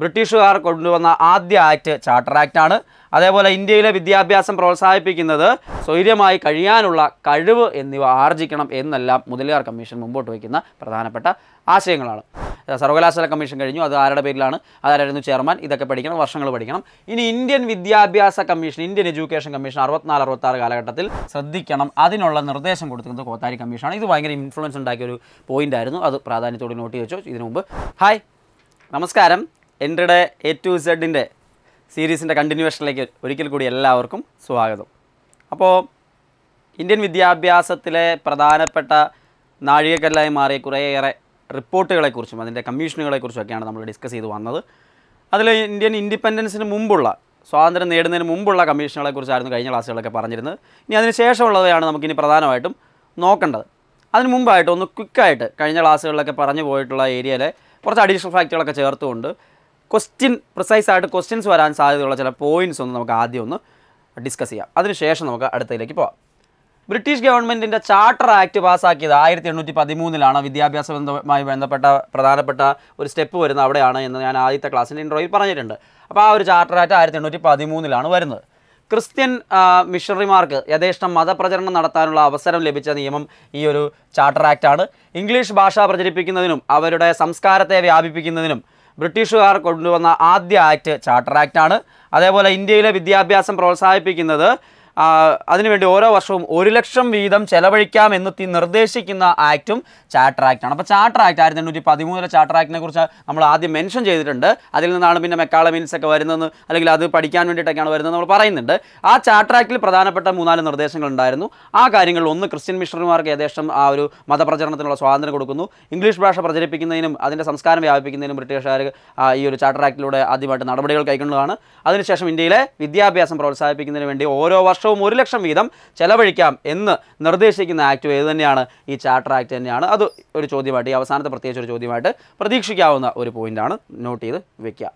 ബ്രിട്ടീഷുകാർ കൊണ്ടുവന്ന ആദ്യ ആക്ട് ചാർട്ടർ ആക്ട് ആണ് അതേപോലെ ഇന്ത്യയിലെ വിദ്യാഭ്യാസം പ്രോത്സാഹിപ്പിക്കുന്നത് സ്വൈര്യമായി കഴിയാനുള്ള കഴിവ് എന്നിവ ആർജിക്കണം എന്നെല്ലാം മുതലിയാർ കമ്മീഷൻ മുമ്പോട്ട് വയ്ക്കുന്ന പ്രധാനപ്പെട്ട ആശയങ്ങളാണ് സർവകലാശാല കമ്മീഷൻ കഴിഞ്ഞു അത് ആരുടെ പേരിലാണ് അതാരായിരുന്നു ചെയർമാൻ ഇതൊക്കെ പഠിക്കണം വർഷങ്ങൾ പഠിക്കണം ഇനി ഇന്ത്യൻ വിദ്യാഭ്യാസ കമ്മീഷൻ ഇന്ത്യൻ എഡ്യൂക്കേഷൻ കമ്മീഷൻ അറുപത്തിനാല് അറുപത്താറ് കാലഘട്ടത്തിൽ ശ്രദ്ധിക്കണം അതിനുള്ള നിർദ്ദേശം കൊടുക്കുന്നത് കോത്താരി കമ്മീഷനാണ് ഇത് ഭയങ്കര ഇൻഫ്ലുവൻസ് ഉണ്ടാക്കിയ ഒരു പോയിന്റ് ആയിരുന്നു അത് പ്രാധാന്യത്തോടെ നോട്ട് ചെയ്തു ഇതിനു മുമ്പ് ഹായ് നമസ്കാരം എൻ്റെ എ ടു സെഡിൻ്റെ സീരീസിൻ്റെ കണ്ടിന്യൂവേഷനിലേക്ക് ഒരിക്കൽ കൂടി എല്ലാവർക്കും സ്വാഗതം അപ്പോൾ ഇന്ത്യൻ വിദ്യാഭ്യാസത്തിലെ പ്രധാനപ്പെട്ട നാഴികക്കല്ലായി മാറിയ കുറേയേറെ റിപ്പോർട്ടുകളെക്കുറിച്ചും അതിൻ്റെ കമ്മീഷനുകളെക്കുറിച്ചൊക്കെയാണ് നമ്മൾ ഡിസ്കസ് ചെയ്ത് വന്നത് അതിൽ ഇന്ത്യൻ ഇൻഡിപെൻഡൻസിന് മുമ്പുള്ള സ്വാതന്ത്ര്യം നേടുന്നതിന് മുമ്പുള്ള കമ്മീഷനുകളെക്കുറിച്ചായിരുന്നു കഴിഞ്ഞ ക്ലാസ്സുകളൊക്കെ പറഞ്ഞിരുന്നത് ഇനി അതിന് ശേഷമുള്ളവയാണ് നമുക്കിനി പ്രധാനമായിട്ടും നോക്കേണ്ടത് അതിന് മുമ്പായിട്ട് ഒന്ന് ക്വിക്കായിട്ട് കഴിഞ്ഞ ക്ലാസ്സുകളിലൊക്കെ പറഞ്ഞു പോയിട്ടുള്ള ഏരിയയിലെ കുറച്ച് അഡീഷണൽ ഫാക്റ്റുകളൊക്കെ ചേർത്തുകൊണ്ട് ക്വസ്റ്റ്യൻ പ്രിസൈസ് ആയിട്ട് ക്വസ്റ്റ്യൻസ് വരാൻ സാധ്യതയുള്ള ചില പോയിൻറ്റ്സ് ഒന്ന് നമുക്ക് ആദ്യം ഒന്ന് ഡിസ്കസ് ചെയ്യാം അതിനുശേഷം നമുക്ക് അടുത്തതിലേക്ക് പോവാം ബ്രിട്ടീഷ് ഗവൺമെൻറ്റിൻ്റെ ചാർട്ടർ ആക്ട് പാസ്സാക്കിയത് ആയിരത്തി എണ്ണൂറ്റി പതിമൂന്നിലാണ് ബന്ധമായി ബന്ധപ്പെട്ട പ്രധാനപ്പെട്ട ഒരു സ്റ്റെപ്പ് വരുന്നത് അവിടെയാണ് എന്ന് ഞാൻ ആദ്യത്തെ ക്ലാസ്സിൻ്റെ ഇൻട്രോയിൽ പറഞ്ഞിട്ടുണ്ട് അപ്പോൾ ആ ഒരു ചാർട്ടർ ആക്ട് ആയിരത്തി എണ്ണൂറ്റി പതിമൂന്നിലാണ് വരുന്നത് ക്രിസ്ത്യൻ മിഷണറിമാർക്ക് യഥേഷ്ടം മതപ്രചരണം നടത്താനുള്ള അവസരം ലഭിച്ച നിയമം ഈ ഒരു ചാർട്ടർ ആക്റ്റാണ് ഇംഗ്ലീഷ് ഭാഷ പ്രചരിപ്പിക്കുന്നതിനും അവരുടെ സംസ്കാരത്തെ വ്യാപിപ്പിക്കുന്നതിനും ബ്രിട്ടീഷുകാർ കൊണ്ടുവന്ന ആദ്യ ആക്ട് ചാർട്ടർ ആക്റ്റാണ് അതേപോലെ ഇന്ത്യയിലെ വിദ്യാഭ്യാസം പ്രോത്സാഹിപ്പിക്കുന്നത് അതിനുവേണ്ടി ഓരോ വർഷവും ഒരു ലക്ഷം വീതം ചെലവഴിക്കാം എന്ന് നിർദ്ദേശിക്കുന്ന ആക്റ്റും ചാർട്ടർ ആക്റ്റാണ് അപ്പോൾ ചാർട്ടർ ആക്ട് ആയിരത്തി എണ്ണൂറ്റി പതിമൂന്നിലെ ചാർട്ടർ ആക്റ്റിനെ കുറിച്ച് നമ്മൾ ആദ്യം മെൻഷൻ ചെയ്തിട്ടുണ്ട് അതിൽ നിന്നാണ് പിന്നെ മെക്കാള ഒക്കെ വരുന്നത് അല്ലെങ്കിൽ അത് പഠിക്കാൻ വേണ്ടിയിട്ടൊക്കെയാണ് വരുന്നത് നമ്മൾ പറയുന്നുണ്ട് ആ ചാർട്ടർ ആക്റ്റിൽ പ്രധാനപ്പെട്ട മൂന്നാല് നിർദ്ദേശങ്ങൾ ഉണ്ടായിരുന്നു ആ കാര്യങ്ങളിൽ ഒന്ന് ക്രിസ്ത്യൻ മിഷണറിമാർക്ക് ഏകദേശം ആ ഒരു മതപ്രചരണത്തിനുള്ള സ്വാതന്ത്ര്യം കൊടുക്കുന്നു ഇംഗ്ലീഷ് ഭാഷ പ്രചരിപ്പിക്കുന്നതിനും അതിൻ്റെ സംസ്കാരം വ്യാപിപ്പിക്കുന്നതിനും ബ്രിട്ടീഷുകാർ ഈ ഒരു ചാർട്ടർ ആക്റ്റിലൂടെ ആദ്യമായിട്ട് നടപടികൾ കൈക്കൊണ്ടതാണ് അതിനുശേഷം ഇന്ത്യയിലെ വിദ്യാഭ്യാസം പ്രോത്സാഹിപ്പിക്കുന്നതിന് വേണ്ടി ഓരോ വർഷവും വർഷവും ഒരു ലക്ഷം വീതം ചെലവഴിക്കാം എന്ന് നിർദ്ദേശിക്കുന്ന ആക്ട് ഏത് തന്നെയാണ് ഈ ചാർട്ടർ ആക്ട് തന്നെയാണ് അത് ഒരു ചോദ്യമായിട്ട് ഈ അവസാനത്തെ പ്രത്യേകിച്ച് ഒരു ചോദ്യമായിട്ട് പ്രതീക്ഷിക്കാവുന്ന ഒരു പോയിൻ്റാണ് നോട്ട് ചെയ്ത് വെക്കുക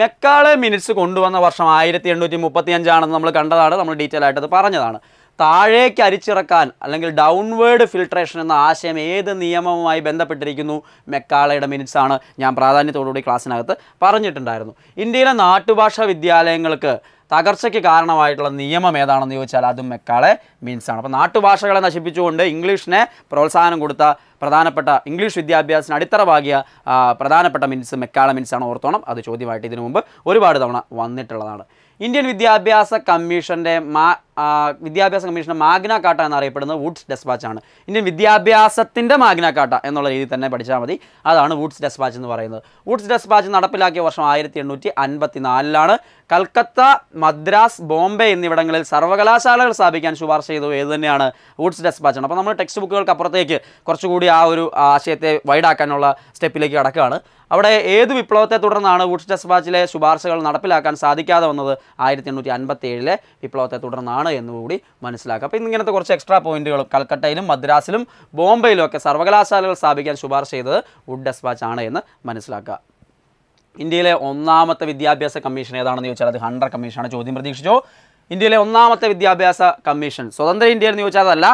മെക്കാളെ മിനിറ്റ്സ് കൊണ്ടുവന്ന വർഷം ആയിരത്തി എണ്ണൂറ്റി മുപ്പത്തി അഞ്ചാണെന്ന് നമ്മൾ കണ്ടതാണ് നമ്മൾ ഡീറ്റെയിൽ ആയിട്ട് അത് പറഞ്ഞതാണ് താഴേക്ക് അരിച്ചിറക്കാൻ അല്ലെങ്കിൽ ഡൗൺവേർഡ് ഫിൽട്രേഷൻ എന്ന ആശയം ഏത് നിയമവുമായി ബന്ധപ്പെട്ടിരിക്കുന്നു മെക്കാളയുടെ മിനിറ്റ്സ് ആണ് ഞാൻ പ്രാധാന്യത്തോടുകൂടി ക്ലാസ്സിനകത്ത് പറഞ്ഞിട്ടുണ്ടായിരുന്നു ഇന്ത്യയിലെ നാട്ടുഭാഷാ വിദ്യാലയങ്ങൾക്ക് തകർച്ചയ്ക്ക് കാരണമായിട്ടുള്ള നിയമം ഏതാണെന്ന് ചോദിച്ചാൽ അതും മെക്കാളെ മീൻസാണ് അപ്പോൾ നാട്ടുഭാഷകളെ നശിപ്പിച്ചുകൊണ്ട് ഇംഗ്ലീഷിനെ പ്രോത്സാഹനം കൊടുത്ത പ്രധാനപ്പെട്ട ഇംഗ്ലീഷ് വിദ്യാഭ്യാസത്തിന് അടിത്തറവാകിയ പ്രധാനപ്പെട്ട മിൻസ് ആണ് ഓർത്തോണം അത് ചോദ്യമായിട്ട് ഇതിനു മുമ്പ് ഒരുപാട് തവണ വന്നിട്ടുള്ളതാണ് ഇന്ത്യൻ വിദ്യാഭ്യാസ കമ്മീഷൻ്റെ മാ വിദ്യാഭ്യാസ കമ്മീഷൻ്റെ മാഗ്ന കാട്ട എന്നറിയപ്പെടുന്നത് വുഡ്സ് ഡെസ്പാച്ച് ആണ് ഇന്ത്യൻ വിദ്യാഭ്യാസത്തിൻ്റെ മാഗ്ന കാട്ട എന്നുള്ള രീതിയിൽ തന്നെ പഠിച്ചാൽ മതി അതാണ് വുഡ്സ് ഡെസ്പാച്ച് എന്ന് പറയുന്നത് വുഡ്സ് ഡെസ്പാച്ച് നടപ്പിലാക്കിയ വർഷം ആയിരത്തി എണ്ണൂറ്റി അൻപത്തി നാലിലാണ് കൽക്കത്ത മദ്രാസ് ബോംബെ എന്നിവിടങ്ങളിൽ സർവകലാശാലകൾ സ്ഥാപിക്കാൻ ശുപാർശ ചെയ്തത് ഏത് തന്നെയാണ് വുഡ്സ് ഡെസ്പാച്ച് ആണ് അപ്പോൾ നമ്മൾ ടെക്സ്റ്റ് ബുക്കുകൾക്ക് അപ്പുറത്തേക്ക് കുറച്ചുകൂടി ആ ഒരു ആശയത്തെ വൈഡാക്കാനുള്ള സ്റ്റെപ്പിലേക്ക് കടക്കുകയാണ് അവിടെ ഏത് വിപ്ലവത്തെ തുടർന്നാണ് വുഡ്സ് ടെസ്ബാച്ചിലെ ശുപാർശകൾ നടപ്പിലാക്കാൻ സാധിക്കാതെ വന്നത് ആയിരത്തി എണ്ണൂറ്റി അൻപത്തി ഏഴിലെ വിപ്ലവത്തെ തുടർന്നാണ് എന്നുകൂടി മനസ്സിലാക്കുക അപ്പോൾ ഇങ്ങനത്തെ കുറച്ച് എക്സ്ട്രാ പോയിന്റുകൾ കൽക്കട്ടയിലും മദ്രാസിലും ബോംബെയിലും ഒക്കെ സർവകലാശാലകൾ സ്ഥാപിക്കാൻ ശുപാർശ ചെയ്തത് വുഡ് ടെസ്ബാച്ച് ആണ് എന്ന് മനസ്സിലാക്കുക ഇന്ത്യയിലെ ഒന്നാമത്തെ വിദ്യാഭ്യാസ കമ്മീഷൻ ഏതാണെന്ന് ചോദിച്ചാൽ അത് ഹണ്ടർ കമ്മീഷനാണ് ചോദ്യം പ്രതീക്ഷിച്ചോ ഇന്ത്യയിലെ ഒന്നാമത്തെ വിദ്യാഭ്യാസ കമ്മീഷൻ സ്വതന്ത്ര ഇന്ത്യയിൽ എന്ന് ചോദിച്ചാൽ അതല്ല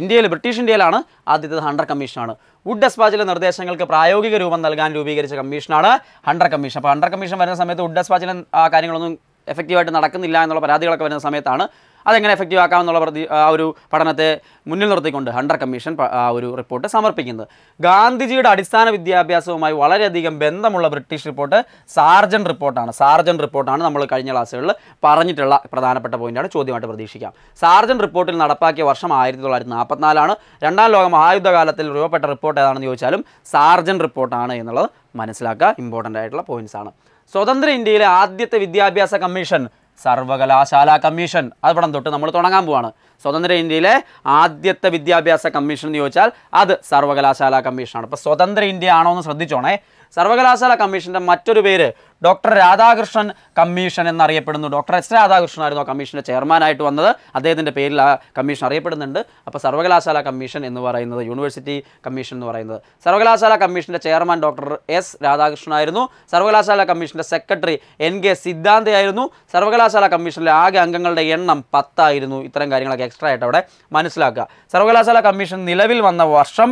ഇന്ത്യയിൽ ബ്രിട്ടീഷ് ഇന്ത്യയിലാണ് ആദ്യത്തെ ഹണ്ടർ കമ്മീഷനാണ് വുഡ് ഡെസ്പാച്ചിലെ നിർദ്ദേശങ്ങൾക്ക് പ്രായോഗിക രൂപം നൽകാൻ രൂപീകരിച്ച കമ്മീഷനാണ് ഹണ്ടർ കമ്മീഷൻ അപ്പോൾ ഹണ്ടർ കമ്മീഷൻ വരുന്ന സമയത്ത് വുഡ് ഡെസ്പാച്ചിലെ കാര്യങ്ങളൊന്നും എഫക്റ്റീവായിട്ട് നടക്കുന്നില്ല എന്നുള്ള പരാതികളൊക്കെ വരുന്ന സമയത്താണ് അതെങ്ങനെ എഫക്റ്റീവ് എന്നുള്ള പ്രതി ആ ഒരു പഠനത്തെ മുന്നിൽ നിർത്തിക്കൊണ്ട് ഹണ്ടർ കമ്മീഷൻ ആ ഒരു റിപ്പോർട്ട് സമർപ്പിക്കുന്നത് ഗാന്ധിജിയുടെ അടിസ്ഥാന വിദ്യാഭ്യാസവുമായി വളരെയധികം ബന്ധമുള്ള ബ്രിട്ടീഷ് റിപ്പോർട്ട് സാർജൻ റിപ്പോർട്ടാണ് സാർജൻ റിപ്പോർട്ടാണ് നമ്മൾ കഴിഞ്ഞ ക്ലാസ്സുകളിൽ പറഞ്ഞിട്ടുള്ള പ്രധാനപ്പെട്ട പോയിന്റാണ് ചോദ്യമായിട്ട് പ്രതീക്ഷിക്കാം സാർജൻ റിപ്പോർട്ടിൽ നടപ്പാക്കിയ വർഷം ആയിരത്തി തൊള്ളായിരത്തി നാൽപ്പത്തിനാലാണ് രണ്ടാം ലോക മഹായുദ്ധകാലത്തിൽ രൂപപ്പെട്ട റിപ്പോർട്ട് ഏതാണെന്ന് ചോദിച്ചാലും സാർജൻ റിപ്പോർട്ടാണ് എന്നുള്ളത് മനസ്സിലാക്കുക ഇമ്പോർട്ടൻ്റ് ആയിട്ടുള്ള പോയിന്റ്സ് ആണ് സ്വതന്ത്ര ഇന്ത്യയിലെ ആദ്യത്തെ വിദ്യാഭ്യാസ കമ്മീഷൻ സർവകലാശാല കമ്മീഷൻ അവിടം തൊട്ട് നമ്മൾ തുടങ്ങാൻ പോവാണ് സ്വതന്ത്ര ഇന്ത്യയിലെ ആദ്യത്തെ വിദ്യാഭ്യാസ കമ്മീഷൻ എന്ന് ചോദിച്ചാൽ അത് സർവകലാശാല കമ്മീഷനാണ് അപ്പോൾ സ്വതന്ത്ര ഇന്ത്യ ആണോ എന്ന് ശ്രദ്ധിച്ചോണേ സർവകലാശാല കമ്മീഷൻ്റെ മറ്റൊരു പേര് ഡോക്ടർ രാധാകൃഷ്ണൻ കമ്മീഷൻ എന്നറിയപ്പെടുന്നു ഡോക്ടർ എസ് രാധാകൃഷ്ണൻ ആയിരുന്നു ആ കമ്മീഷൻ്റെ ചെയർമാനായിട്ട് വന്നത് അദ്ദേഹത്തിൻ്റെ പേരിൽ ആ കമ്മീഷൻ അറിയപ്പെടുന്നുണ്ട് അപ്പോൾ സർവകലാശാല കമ്മീഷൻ എന്ന് പറയുന്നത് യൂണിവേഴ്സിറ്റി കമ്മീഷൻ എന്ന് പറയുന്നത് സർവകലാശാല കമ്മീഷൻ്റെ ചെയർമാൻ ഡോക്ടർ എസ് രാധാകൃഷ്ണൻ ആയിരുന്നു സർവകലാശാല കമ്മീഷൻ്റെ സെക്രട്ടറി എൻ കെ സിദ്ധാന്തയായിരുന്നു സർവകലാശാല കമ്മീഷനിലെ ആകെ അംഗങ്ങളുടെ എണ്ണം പത്തായിരുന്നു ഇത്തരം കാര്യങ്ങളൊക്കെ എക്സ്ട്രാ ആയിട്ട് അവിടെ മനസ്സിലാക്കുക സർവകലാശാല കമ്മീഷൻ നിലവിൽ വന്ന വർഷം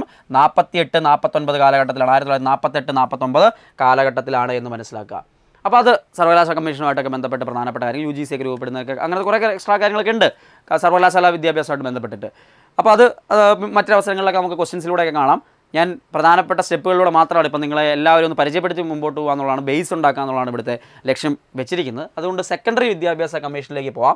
എട്ട് നാൽപ്പത്തൊൻപത് കാലഘട്ടത്തിലാണ് ആയിരത്തി തൊള്ളായിരത്തി നാൽപ്പത്തെട്ട് നാൽപ്പത്തൊമ്പത് കാലഘട്ടത്തിലാണ് എന്ന് മനസ്സിലാക്കുക അപ്പോൾ അത് സർവകലാശാല കമ്മീഷനുമായിട്ടൊക്കെ ബന്ധപ്പെട്ട് പ്രധാനപ്പെട്ട കാര്യങ്ങൾ യു ജി സിയൊക്കെ രൂപപ്പെടുന്നതൊക്കെ അങ്ങനത്തെ കുറേ എക്സ്ട്രാ കാര്യങ്ങളൊക്കെ ഉണ്ട് സർവകലാശാല വിദ്യാഭ്യാസമായിട്ട് ബന്ധപ്പെട്ടിട്ട് അപ്പോൾ അത് മറ്റവസരങ്ങളിലൊക്കെ നമുക്ക് ക്വസ്റ്റ്യൻസിലൂടെയൊക്കെ കാണാം ഞാൻ പ്രധാനപ്പെട്ട സ്റ്റെപ്പുകളിലൂടെ മാത്രമാണ് ഇപ്പം നിങ്ങളെ എല്ലാവരും ഒന്ന് പരിചയപ്പെടുത്തി മുമ്പോട്ട് പോകുക എന്നുള്ളതാണ് ബേസ് ഉണ്ടാക്കുക എന്നുള്ളതാണ് ഇവിടുത്തെ ലക്ഷ്യം വെച്ചിരിക്കുന്നത് അതുകൊണ്ട് സെക്കൻഡറി വിദ്യാഭ്യാസ കമ്മീഷനിലേക്ക് പോകാം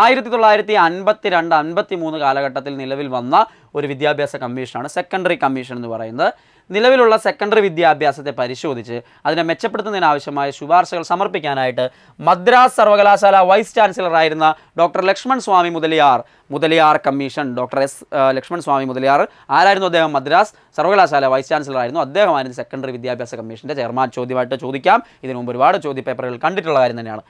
ആയിരത്തി തൊള്ളായിരത്തി അൻപത്തി രണ്ട് അൻപത്തി മൂന്ന് കാലഘട്ടത്തിൽ നിലവിൽ വന്ന ഒരു വിദ്യാഭ്യാസ കമ്മീഷനാണ് സെക്കൻഡറി കമ്മീഷൻ എന്ന് പറയുന്നത് നിലവിലുള്ള സെക്കൻഡറി വിദ്യാഭ്യാസത്തെ പരിശോധിച്ച് അതിനെ മെച്ചപ്പെടുത്തുന്നതിനാവശ്യമായ ശുപാർശകൾ സമർപ്പിക്കാനായിട്ട് മദ്രാസ് സർവകലാശാല വൈസ് ചാൻസലറായിരുന്ന doctor Lakshman Swami Mudaliar Mudaliar commission doctor S Lakshman Swami Mudaliar ആരായിരുന്നു അദ്ദേഹം മദ്രാസ് സർവകലാശാല വൈസ് ചാൻസലറായിരുന്നു അദ്ദേഹമായിരുന്നു സെക്കൻഡറി വിദ്യാഭ്യാസ കമ്മീഷൻ്റെ ചെയർമാൻ ചോദ്യമായിട്ട് ചോദിക്കാം ഇതിനു മുമ്പ് ഒരുപാട് ചോദ്യ പേപ്പറുകൾ കണ്ടിട്ടുള്ള കാര്യം തന്നെയാണ്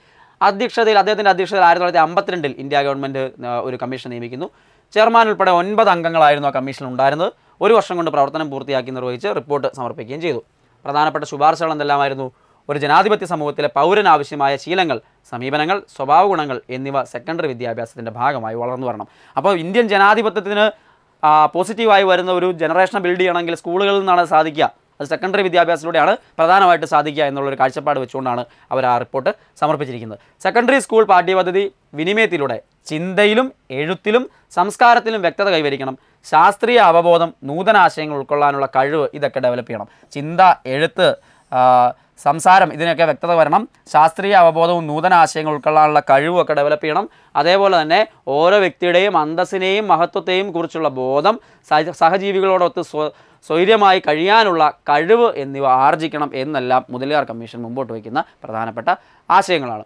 അധ്യക്ഷതയിൽ അദ്ദേഹത്തിൻ്റെ അധ്യക്ഷതയിൽ ആയിരത്തി തൊള്ളായിരത്തി അമ്പത്തിരണ്ടിൽ ഇന്ത്യ ഗവൺമെൻറ് ഒരു കമ്മീഷൻ നിയമിക്കുന്നു ചെയർമാൻ ഉൾപ്പെടെ ഒൻപത് അംഗങ്ങളായിരുന്നു ആ കമ്മീഷൻ ഉണ്ടായിരുന്നത് ഒരു വർഷം കൊണ്ട് പ്രവർത്തനം പൂർത്തിയാക്കി നിർവഹിച്ച് റിപ്പോർട്ട് സമർപ്പിക്കുകയും ചെയ്തു പ്രധാനപ്പെട്ട ശുപാർശകൾ എന്തെല്ലാമായിരുന്നു ഒരു ജനാധിപത്യ സമൂഹത്തിലെ പൗരൻ ആവശ്യമായ ശീലങ്ങൾ സമീപനങ്ങൾ സ്വഭാവ ഗുണങ്ങൾ എന്നിവ സെക്കൻഡറി വിദ്യാഭ്യാസത്തിൻ്റെ ഭാഗമായി വളർന്നു വരണം അപ്പോൾ ഇന്ത്യൻ ജനാധിപത്യത്തിന് പോസിറ്റീവായി വരുന്ന ഒരു ജനറേഷൻ ബിൽഡ് ചെയ്യണമെങ്കിൽ സ്കൂളുകളിൽ നിന്നാണ് സാധിക്കുക അത് സെക്കൻഡറി വിദ്യാഭ്യാസത്തിലൂടെയാണ് പ്രധാനമായിട്ട് സാധിക്കുക എന്നുള്ളൊരു കാഴ്ചപ്പാട് വെച്ചുകൊണ്ടാണ് അവർ ആ റിപ്പോർട്ട് സമർപ്പിച്ചിരിക്കുന്നത് സെക്കൻഡറി സ്കൂൾ പാഠ്യപദ്ധതി വിനിമയത്തിലൂടെ ചിന്തയിലും എഴുത്തിലും സംസ്കാരത്തിലും വ്യക്തത കൈവരിക്കണം ശാസ്ത്രീയ അവബോധം ആശയങ്ങൾ ഉൾക്കൊള്ളാനുള്ള കഴിവ് ഇതൊക്കെ ഡെവലപ്പ് ചെയ്യണം ചിന്ത എഴുത്ത് സംസാരം ഇതിനൊക്കെ വ്യക്തത വരണം ശാസ്ത്രീയ അവബോധവും നൂതന ആശയങ്ങൾ ഉൾക്കൊള്ളാനുള്ള കഴിവുമൊക്കെ ഡെവലപ്പ് ചെയ്യണം അതേപോലെ തന്നെ ഓരോ വ്യക്തിയുടെയും അന്തസ്സിനെയും മഹത്വത്തെയും കുറിച്ചുള്ള ബോധം സഹജീവികളോടൊത്ത് സ്വൈര്യമായി കഴിയാനുള്ള കഴിവ് എന്നിവ ആർജിക്കണം എന്നെല്ലാം മുതലിയാർ കമ്മീഷൻ മുമ്പോട്ട് വയ്ക്കുന്ന പ്രധാനപ്പെട്ട ആശയങ്ങളാണ്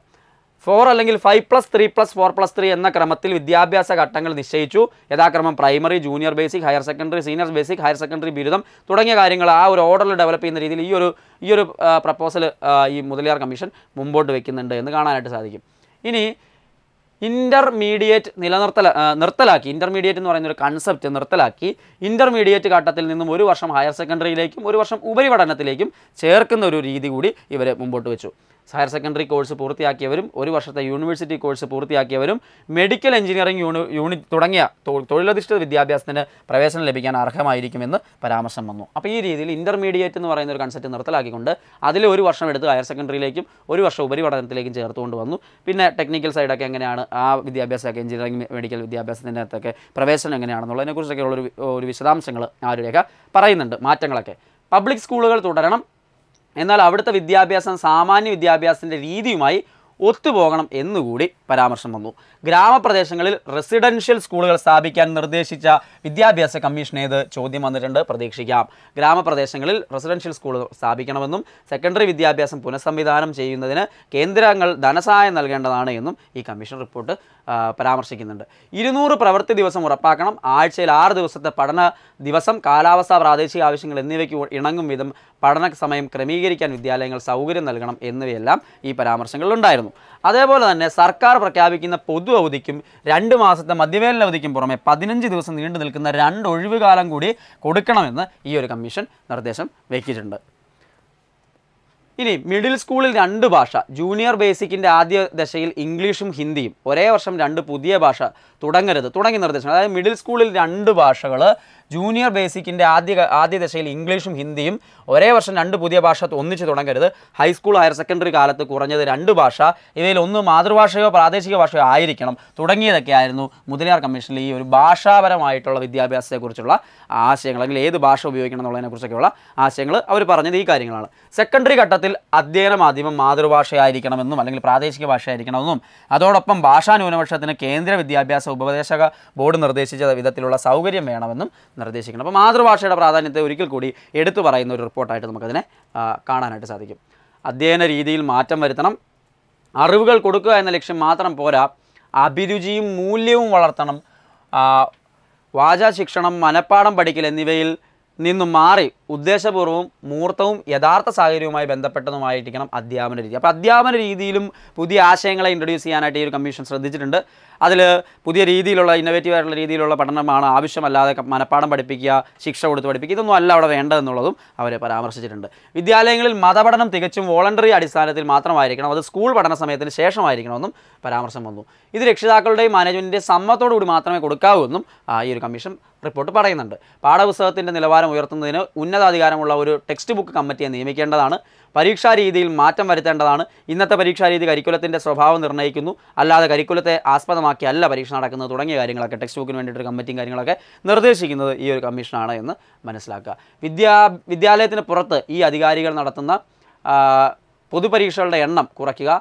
ഫോർ അല്ലെങ്കിൽ five plus three plus four plus three എന്ന ക്രമത്തിൽ വിദ്യാഭ്യാസ ഘട്ടങ്ങൾ നിശ്ചയിച്ചു യഥാക്രമം primary junior basic higher secondary senior basic higher secondary ബിരുദം തുടങ്ങിയ കാര്യങ്ങൾ ആ ഒരു ഓർഡറിൽ ഡെവലപ്പ് ചെയ്യുന്ന രീതിയിൽ ഈ ഒരു ഈ ഒരു പ്രപ്പോസൽ ഈ മുതലിയാർ കമ്മീഷൻ മുമ്പോട്ട് വയ്ക്കുന്നുണ്ട് എന്ന് കാണാനായിട്ട് സാധിക്കും ഇനി ഇൻ്റർമീഡിയറ്റ് നിലനിർത്തൽ നിർത്തലാക്കി ഇൻ്റർമീഡിയറ്റ് എന്ന് പറയുന്ന ഒരു കൺസെപ്റ്റ് നിർത്തലാക്കി ഇൻ്റർമീഡിയറ്റ് ഘട്ടത്തിൽ നിന്നും ഒരു വർഷം ഹയർ സെക്കൻഡറിയിലേക്കും ഒരു വർഷം ഉപരിപഠനത്തിലേക്കും ചേർക്കുന്ന ഒരു രീതി കൂടി ഇവർ മുമ്പോട്ട് വെച്ചു ഹയർ സെക്കൻഡറി കോഴ്സ് പൂർത്തിയാക്കിയവരും ഒരു വർഷത്തെ യൂണിവേഴ്സിറ്റി കോഴ്സ് പൂർത്തിയാക്കിയവരും മെഡിക്കൽ എഞ്ചിനീയറിംഗ് യൂണി യൂണിറ്റ് തുടങ്ങിയ തൊഴിലധിഷ്ഠിത വിദ്യാഭ്യാസത്തിന് പ്രവേശനം ലഭിക്കാൻ അർഹമായിരിക്കുമെന്ന് പരാമർശം വന്നു അപ്പോൾ ഈ രീതിയിൽ ഇൻ്റർമീഡിയറ്റ് എന്ന് പറയുന്ന ഒരു കൺസെപ്റ്റ് നിർത്തലാക്കിക്കൊണ്ട് അതിൽ ഒരു വർഷം എടുത്ത് ഹയർ സെക്കൻഡറിയിലേക്കും ഒരു വർഷം ഉപരിപഠനത്തിലേക്കും ചേർത്തുകൊണ്ട് വന്നു പിന്നെ ടെക്നിക്കൽ സൈഡൊക്കെ എങ്ങനെയാണ് ആ വിദ്യാഭ്യാസമൊക്കെ എഞ്ചിനീയറിംഗ് മെഡിക്കൽ വിദ്യാഭ്യാസത്തിൻ്റെ അകത്തൊക്കെ പ്രവേശനം എങ്ങനെയാണെന്നുള്ളതിനെക്കുറിച്ചൊക്കെ ഉള്ളൊരു ഒരു വിശദാംശങ്ങൾ രേഖ പറയുന്നുണ്ട് മാറ്റങ്ങളൊക്കെ പബ്ലിക് സ്കൂളുകൾ തുടരണം എന്നാൽ അവിടുത്തെ വിദ്യാഭ്യാസം സാമാന്യ വിദ്യാഭ്യാസത്തിൻ്റെ രീതിയുമായി ഒത്തുപോകണം എന്നുകൂടി പരാമർശം വന്നു ഗ്രാമപ്രദേശങ്ങളിൽ റെസിഡൻഷ്യൽ സ്കൂളുകൾ സ്ഥാപിക്കാൻ നിർദ്ദേശിച്ച വിദ്യാഭ്യാസ ഇത് ചോദ്യം വന്നിട്ടുണ്ട് പ്രതീക്ഷിക്കാം ഗ്രാമപ്രദേശങ്ങളിൽ റെസിഡൻഷ്യൽ സ്കൂളുകൾ സ്ഥാപിക്കണമെന്നും സെക്കൻഡറി വിദ്യാഭ്യാസം പുനഃസംവിധാനം ചെയ്യുന്നതിന് കേന്ദ്രങ്ങൾ ധനസഹായം നൽകേണ്ടതാണ് എന്നും ഈ കമ്മീഷൻ റിപ്പോർട്ട് പരാമർശിക്കുന്നുണ്ട് ഇരുന്നൂറ് പ്രവൃത്തി ദിവസം ഉറപ്പാക്കണം ആഴ്ചയിൽ ആറ് ദിവസത്തെ പഠന ദിവസം കാലാവസ്ഥാ പ്രാദേശിക ആവശ്യങ്ങൾ എന്നിവയ്ക്ക് ഇണങ്ങും വിധം പഠന സമയം ക്രമീകരിക്കാൻ വിദ്യാലയങ്ങൾ സൗകര്യം നൽകണം എന്നിവയെല്ലാം ഈ പരാമർശങ്ങളിലുണ്ടായിരുന്നു ഉയർന്നു അതേപോലെ തന്നെ സർക്കാർ പ്രഖ്യാപിക്കുന്ന പൊതു അവധിക്കും രണ്ട് മാസത്തെ മദ്യവേലന അവധിക്കും പുറമെ പതിനഞ്ച് ദിവസം നീണ്ടു നിൽക്കുന്ന രണ്ട് ഒഴിവുകാലം കൂടി കൊടുക്കണമെന്ന് ഈ ഒരു കമ്മീഷൻ നിർദ്ദേശം വയ്ക്കിയിട്ടുണ്ട് ഇനി മിഡിൽ സ്കൂളിൽ രണ്ട് ഭാഷ ജൂനിയർ ബേസിക്കിൻ്റെ ആദ്യ ദശയിൽ ഇംഗ്ലീഷും ഹിന്ദിയും ഒരേ വർഷം രണ്ട് പുതിയ ഭാഷ തുടങ്ങരുത് തുടങ്ങി നിർദ്ദേശം അതായത് മിഡിൽ സ്കൂളിൽ രണ്ട് ഭാഷകൾ ജൂനിയർ ബേസിക്കിൻ്റെ ആദ്യ ആദ്യ ദശയിൽ ഇംഗ്ലീഷും ഹിന്ദിയും ഒരേ വർഷം രണ്ട് പുതിയ ഭാഷ ഒന്നിച്ച് തുടങ്ങരുത് ഹൈസ്കൂൾ ഹയർ സെക്കൻഡറി കാലത്ത് കുറഞ്ഞത് രണ്ട് ഭാഷ ഇവയിൽ ഒന്ന് മാതൃഭാഷയോ പ്രാദേശിക ഭാഷയോ ആയിരിക്കണം തുടങ്ങിയതൊക്കെ ആയിരുന്നു മുതലിയാർ കമ്മീഷനിൽ ഈ ഒരു ഭാഷാപരമായിട്ടുള്ള വിദ്യാഭ്യാസത്തെക്കുറിച്ചുള്ള ആശയങ്ങൾ അല്ലെങ്കിൽ ഏത് ഭാഷ ഉപയോഗിക്കണം എന്നുള്ളതിനെക്കുറിച്ചൊക്കെയുള്ള ആശയങ്ങൾ അവർ പറഞ്ഞത് ഈ കാര്യങ്ങളാണ് സെക്കൻഡറി ഘട്ടത്തിൽ അധ്യയന മാധ്യമം മാതൃഭാഷയായിരിക്കണമെന്നും അല്ലെങ്കിൽ പ്രാദേശിക ഭാഷയായിരിക്കണമെന്നും അതോടൊപ്പം ഭാഷാ ന്യൂനപക്ഷത്തിന് കേന്ദ്ര വിദ്യാഭ്യാസ ഉപദേശക ബോർഡ് നിർദ്ദേശിച്ച വിധത്തിലുള്ള സൗകര്യം വേണമെന്നും നിർദ്ദേശിക്കണം അപ്പോൾ മാതൃഭാഷയുടെ പ്രാധാന്യത്തെ ഒരിക്കൽ കൂടി എടുത്തു പറയുന്ന ഒരു റിപ്പോർട്ടായിട്ട് നമുക്കതിനെ കാണാനായിട്ട് സാധിക്കും അധ്യയന രീതിയിൽ മാറ്റം വരുത്തണം അറിവുകൾ കൊടുക്കുക എന്ന ലക്ഷ്യം മാത്രം പോരാ അഭിരുചിയും മൂല്യവും വളർത്തണം വാചാശിക്ഷണം ശിക്ഷണം പഠിക്കൽ എന്നിവയിൽ നിന്നും മാറി ഉദ്ദേശപൂർവ്വം മൂർത്തവും യഥാർത്ഥ സാഹചര്യവുമായി ബന്ധപ്പെട്ടതുമായിരിക്കണം അധ്യാപന രീതി അപ്പോൾ അധ്യാപന രീതിയിലും പുതിയ ആശയങ്ങളെ ഇൻട്രൊഡ്യൂസ് ചെയ്യാനായിട്ട് ഈ ഒരു കമ്മീഷൻ ശ്രദ്ധിച്ചിട്ടുണ്ട് അതിൽ പുതിയ രീതിയിലുള്ള ഇന്നവേറ്റീവ് ആയിട്ടുള്ള രീതിയിലുള്ള പഠനമാണ് ആവശ്യമല്ലാതെ മനഃപ്പാടം പഠിപ്പിക്കുക ശിക്ഷ കൊടുത്ത് പഠിപ്പിക്കുക ഇതൊന്നും അല്ല അവിടെ വേണ്ടതെന്നുള്ളതും അവർ പരാമർശിച്ചിട്ടുണ്ട് വിദ്യാലയങ്ങളിൽ മതപഠനം തികച്ചും വോളണ്ടറി അടിസ്ഥാനത്തിൽ മാത്രമായിരിക്കണം അത് സ്കൂൾ പഠന സമയത്തിന് ശേഷമായിരിക്കണമെന്നും പരാമർശം വന്നു ഇത് രക്ഷിതാക്കളുടെയും മാനേജ്മെൻറ്റിൻ്റെ സമ്മത്തോടുകൂടി കൂടി മാത്രമേ കൊടുക്കാവൂ എന്നും ഈ ഒരു കമ്മീഷൻ റിപ്പോർട്ട് പറയുന്നുണ്ട് പാഠപുസ്തകത്തിൻ്റെ നിലവാരം ഉയർത്തുന്നതിന് ഉന്നതാധികാരമുള്ള ഒരു ടെക്സ്റ്റ് ബുക്ക് കമ്മിറ്റിയെ നിയമിക്കേണ്ടതാണ് പരീക്ഷാ രീതിയിൽ മാറ്റം വരുത്തേണ്ടതാണ് ഇന്നത്തെ പരീക്ഷാ രീതി കരിക്കുലത്തിൻ്റെ സ്വഭാവം നിർണ്ണയിക്കുന്നു അല്ലാതെ കരിക്കുലത്തെ ആസ്പദമാക്കി അല്ല പരീക്ഷ നടക്കുന്നത് തുടങ്ങിയ കാര്യങ്ങളൊക്കെ ടെക്സ്റ്റ് ബുക്കിന് വേണ്ടിയിട്ട് കമ്മിറ്റിയും കാര്യങ്ങളൊക്കെ നിർദ്ദേശിക്കുന്നത് ഈ ഒരു കമ്മീഷനാണ് എന്ന് മനസ്സിലാക്കുക വിദ്യാ വിദ്യാലയത്തിന് പുറത്ത് ഈ അധികാരികൾ നടത്തുന്ന പൊതുപരീക്ഷകളുടെ എണ്ണം കുറയ്ക്കുക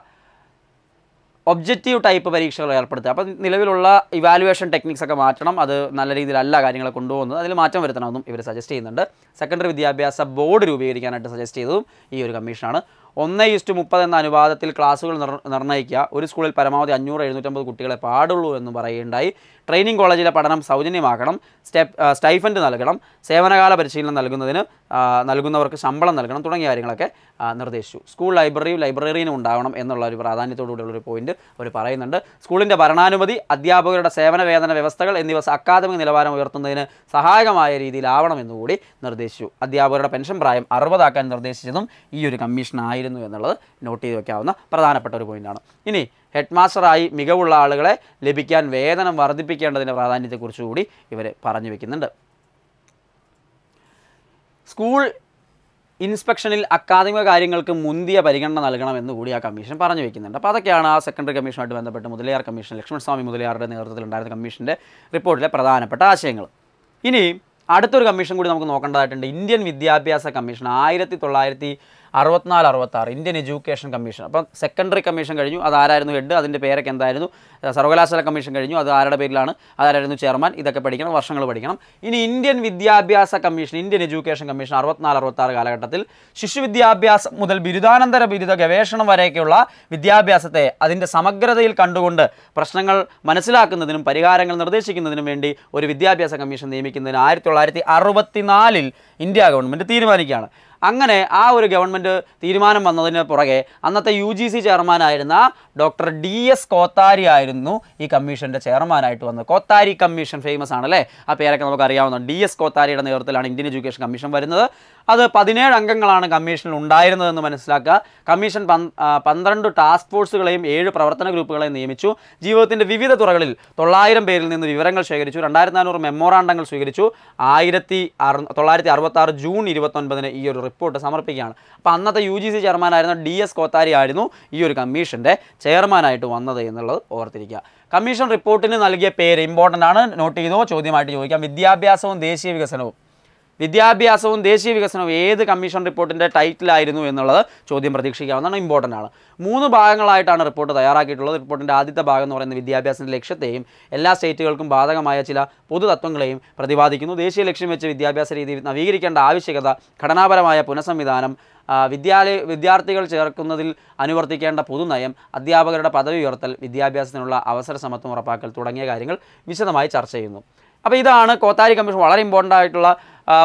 ഒബ്ജക്റ്റീവ് ടൈപ്പ് പരീക്ഷകൾ ഏർപ്പെടുത്തുക അപ്പം നിലവിലുള്ള ഇവാലുവേഷൻ ടെക്നിക്സ് ഒക്കെ മാറ്റണം അത് നല്ല രീതിയിലല്ല കാര്യങ്ങളെ കൊണ്ടുപോകുന്നത് അതിൽ മാറ്റം വരുത്തണമെന്നും ഇവർ സജസ്റ്റ് ചെയ്യുന്നുണ്ട് സെക്കൻഡറി വിദ്യാഭ്യാസ ബോർഡ് രൂപീകരിക്കാനായിട്ട് സജസ്റ്റ് ചെയ്തതും ഈ ഒരു കമ്മീഷനാണ് ഒന്ന് ഈസ്റ്റ് മുപ്പത് എന്ന അനുപാതത്തിൽ ക്ലാസ്സുകൾ നിർണ്ണയിക്കുക ഒരു സ്കൂളിൽ പരമാവധി അഞ്ഞൂറ് എഴുന്നൂറ്റമ്പത് കുട്ടികളെ പാടുള്ളൂ എന്ന് പറയുകയുണ്ടായി ട്രെയിനിങ് കോളേജിലെ പഠനം സൗജന്യമാക്കണം സ്റ്റെപ്പ് സ്റ്റൈഫൻഡ് നൽകണം സേവനകാല പരിശീലനം നൽകുന്നതിന് നൽകുന്നവർക്ക് ശമ്പളം നൽകണം തുടങ്ങിയ കാര്യങ്ങളൊക്കെ നിർദ്ദേശിച്ചു സ്കൂൾ ലൈബ്രറിയും ലൈബ്രറിയും ഉണ്ടാവണം എന്നുള്ള ഒരു പ്രാധാന്യത്തോടുകൂടിയുള്ള ഒരു പോയിന്റ് അവർ പറയുന്നുണ്ട് സ്കൂളിൻ്റെ ഭരണാനുമതി അധ്യാപകരുടെ സേവന വേതന വ്യവസ്ഥകൾ എന്നിവ അക്കാദമിക നിലവാരം ഉയർത്തുന്നതിന് സഹായകമായ രീതിയിലാവണമെന്നുകൂടി നിർദ്ദേശിച്ചു അധ്യാപകരുടെ പെൻഷൻ പ്രായം അറുപതാക്കാൻ നിർദ്ദേശിച്ചതും ഈ ഒരു കമ്മീഷൻ ആയിരുന്നു ഉണ്ടായിരുന്നു എന്നുള്ളത് നോട്ട് ചെയ്ത് വയ്ക്കാവുന്ന പ്രധാനപ്പെട്ട ഒരു പോയിൻ്റാണ് ഇനി ഹെഡ് മാസ്റ്ററായി മികവുള്ള ആളുകളെ ലഭിക്കാൻ വേതനം വർദ്ധിപ്പിക്കേണ്ടതിൻ്റെ പ്രാധാന്യത്തെക്കുറിച്ച് കൂടി ഇവർ പറഞ്ഞു വയ്ക്കുന്നുണ്ട് സ്കൂൾ ഇൻസ്പെക്ഷനിൽ അക്കാദമിക കാര്യങ്ങൾക്ക് മുന്തിയ പരിഗണന നൽകണമെന്ന് കൂടി ആ കമ്മീഷൻ പറഞ്ഞു വയ്ക്കുന്നുണ്ട് അപ്പോൾ അതൊക്കെയാണ് ആ സെക്കൻഡറി കമ്മീഷനുമായിട്ട് ബന്ധപ്പെട്ട് മുതലയാർ കമ്മീഷൻ ലക്ഷ്മണസ്വാമി മുതലയാറുടെ നേതൃത്വത്തിലുണ്ടായിരുന്ന കമ്മീഷൻ്റെ റിപ്പോർട്ടിലെ പ്രധാനപ്പെട്ട ആശയങ്ങൾ ഇനി അടുത്തൊരു കമ്മീഷൻ കൂടി നമുക്ക് നോക്കേണ്ടതായിട്ടുണ്ട് ഇന്ത്യൻ വിദ്യാഭ്യാസ കമ്മീഷൻ ആയിരത്തി തൊള്ളായിരത്തി അറുപത്തിനാല് അറുപത്താറ് ഇന്ത്യൻ എഡ്യൂക്കേഷൻ കമ്മീഷൻ അപ്പം സെക്കൻഡറി കമ്മീഷൻ കഴിഞ്ഞു അത് ആരായിരുന്നു ഹെഡ് അതിൻ്റെ പേരൊക്കെ എന്തായിരുന്നു സർവകലാശാല കമ്മീഷൻ കഴിഞ്ഞു അത് ആരുടെ പേരിലാണ് ആരായിരുന്നു ചെയർമാൻ ഇതൊക്കെ പഠിക്കണം വർഷങ്ങൾ പഠിക്കണം ഇനി ഇന്ത്യൻ വിദ്യാഭ്യാസ കമ്മീഷൻ ഇന്ത്യൻ എഡ്യൂക്കേഷൻ കമ്മീഷൻ അറുപത്തിനാല് അറുപത്താറ് കാലഘട്ടത്തിൽ ശിശു വിദ്യാഭ്യാസം മുതൽ ബിരുദാനന്തര ബിരുദ ഗവേഷണം വരെയൊക്കെയുള്ള വിദ്യാഭ്യാസത്തെ അതിൻ്റെ സമഗ്രതയിൽ കണ്ടുകൊണ്ട് പ്രശ്നങ്ങൾ മനസ്സിലാക്കുന്നതിനും പരിഹാരങ്ങൾ നിർദ്ദേശിക്കുന്നതിനും വേണ്ടി ഒരു വിദ്യാഭ്യാസ കമ്മീഷൻ നിയമിക്കുന്നതിന് ആയിരത്തി തൊള്ളായിരത്തി അറുപത്തിനാലിൽ ഇന്ത്യ ഗവൺമെൻറ് തീരുമാനിക്കുകയാണ് അങ്ങനെ ആ ഒരു ഗവൺമെൻറ് തീരുമാനം വന്നതിന് പുറകെ അന്നത്തെ യു ജി സി ചെയർമാനായിരുന്ന ഡോക്ടർ ഡി എസ് കോത്താരി ആയിരുന്നു ഈ കമ്മീഷൻ്റെ ചെയർമാനായിട്ട് വന്നത് കോത്താരി കമ്മീഷൻ ഫേമസ് ആണ് അല്ലേ ആ പേരൊക്കെ നമുക്ക് അറിയാവുന്ന ഡി എസ് കോത്താരിയുടെ നേതൃത്വത്തിലാണ് ഇന്ത്യൻ എഡ്യൂക്കേഷൻ കമ്മീഷൻ വരുന്നത് അത് പതിനേഴ് അംഗങ്ങളാണ് കമ്മീഷനിൽ ഉണ്ടായിരുന്നതെന്ന് മനസ്സിലാക്കുക കമ്മീഷൻ പന്ത്രണ്ട് ടാസ്ക് ഫോഴ്സുകളെയും ഏഴ് പ്രവർത്തന ഗ്രൂപ്പുകളെയും നിയമിച്ചു ജീവിതത്തിൻ്റെ വിവിധ തുറകളിൽ തൊള്ളായിരം പേരിൽ നിന്ന് വിവരങ്ങൾ ശേഖരിച്ചു രണ്ടായിരത്തി നാനൂറ് മെമ്മോറാണ്ടങ്ങൾ സ്വീകരിച്ചു ആയിരത്തി തൊള്ളായിരത്തി അറുപത്തി ആറ് ജൂൺ ഇരുപത്തൊൻപതിന് ഈ ഒരു റിപ്പോർട്ട് സമർപ്പിക്കുകയാണ് അപ്പോൾ അന്നത്തെ യു ജി സി ചെയർമാനായിരുന്ന ഡി എസ് കോത്താരി ആയിരുന്നു ഈ ഒരു കമ്മീഷൻ്റെ ചെയർമാനായിട്ട് വന്നത് എന്നുള്ളത് ഓർത്തിരിക്കുക കമ്മീഷൻ റിപ്പോർട്ടിന് നൽകിയ പേര് ഇമ്പോർട്ടൻ്റ് ആണ് നോട്ട് ചെയ്തോ ചോദ്യമായിട്ട് ചോദിക്കാം വിദ്യാഭ്യാസവും ദേശീയ വികസനവും വിദ്യാഭ്യാസവും ദേശീയ വികസനവും ഏത് കമ്മീഷൻ റിപ്പോർട്ടിൻ്റെ ടൈറ്റിലായിരുന്നു എന്നുള്ളത് ചോദ്യം പ്രതീക്ഷിക്കാവുന്നതാണ് ഇമ്പോർട്ടൻ്റ് ആണ് മൂന്ന് ഭാഗങ്ങളായിട്ടാണ് റിപ്പോർട്ട് തയ്യാറാക്കിയിട്ടുള്ളത് റിപ്പോർട്ടിൻ്റെ ആദ്യത്തെ ഭാഗം എന്ന് പറയുന്നത് വിദ്യാഭ്യാസത്തിൻ്റെ ലക്ഷ്യത്തെയും എല്ലാ സ്റ്റേറ്റുകൾക്കും ബാധകമായ ചില പൊതുതത്വങ്ങളെയും പ്രതിപാദിക്കുന്നു ദേശീയ ലക്ഷ്യം വെച്ച് വിദ്യാഭ്യാസ രീതി നവീകരിക്കേണ്ട ആവശ്യകത ഘടനാപരമായ പുനഃസംവിധാനം വിദ്യാലയ വിദ്യാർത്ഥികൾ ചേർക്കുന്നതിൽ അനുവർത്തിക്കേണ്ട പൊതുനയം അധ്യാപകരുടെ പദവി ഉയർത്തൽ വിദ്യാഭ്യാസത്തിനുള്ള അവസര സമത്വം ഉറപ്പാക്കൽ തുടങ്ങിയ കാര്യങ്ങൾ വിശദമായി ചർച്ച ചെയ്യുന്നു അപ്പോൾ ഇതാണ് കോത്താരി കമ്മീഷൻ വളരെ ഇമ്പോർട്ടൻ്റ് ആയിട്ടുള്ള